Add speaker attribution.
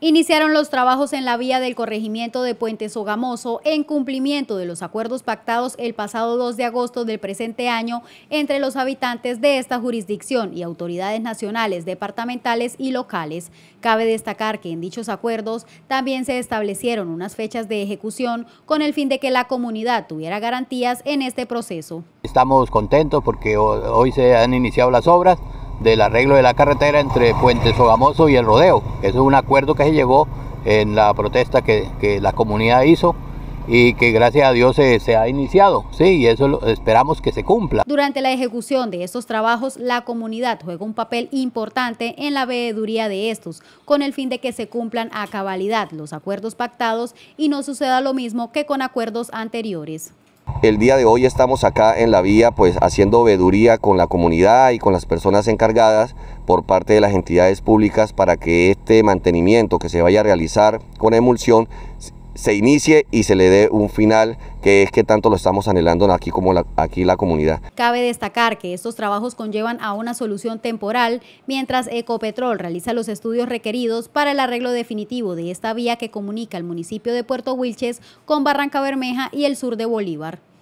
Speaker 1: Iniciaron los trabajos en la vía del corregimiento de Puente Sogamoso en cumplimiento de los acuerdos pactados el pasado 2 de agosto del presente año entre los habitantes de esta jurisdicción y autoridades nacionales, departamentales y locales. Cabe destacar que en dichos acuerdos también se establecieron unas fechas de ejecución con el fin de que la comunidad tuviera garantías en este proceso.
Speaker 2: Estamos contentos porque hoy se han iniciado las obras del arreglo de la carretera entre Puente Sogamoso y el Rodeo. Eso es un acuerdo que se llegó en la protesta que, la comunidad hizo y que gracias a Dios se, ha iniciado, sí, y eso lo, esperamos que se cumpla.
Speaker 1: Durante la ejecución de estos trabajos, la comunidad juega un papel importante en la veeduría de estos, con el fin de que se cumplan a cabalidad los acuerdos pactados y no suceda lo mismo que con acuerdos anteriores.
Speaker 3: El día de hoy estamos acá en la vía pues haciendo veeduría con la comunidad y con las personas encargadas por parte de las entidades públicas para que este mantenimiento que se vaya a realizar con emulsión se inicie y se le dé un final que es que tanto lo estamos anhelando aquí como aquí la comunidad.
Speaker 1: Cabe destacar que estos trabajos conllevan a una solución temporal mientras Ecopetrol realiza los estudios requeridos para el arreglo definitivo de esta vía que comunica el municipio de Puerto Wilches con Barranca Bermeja y el sur de Bolívar.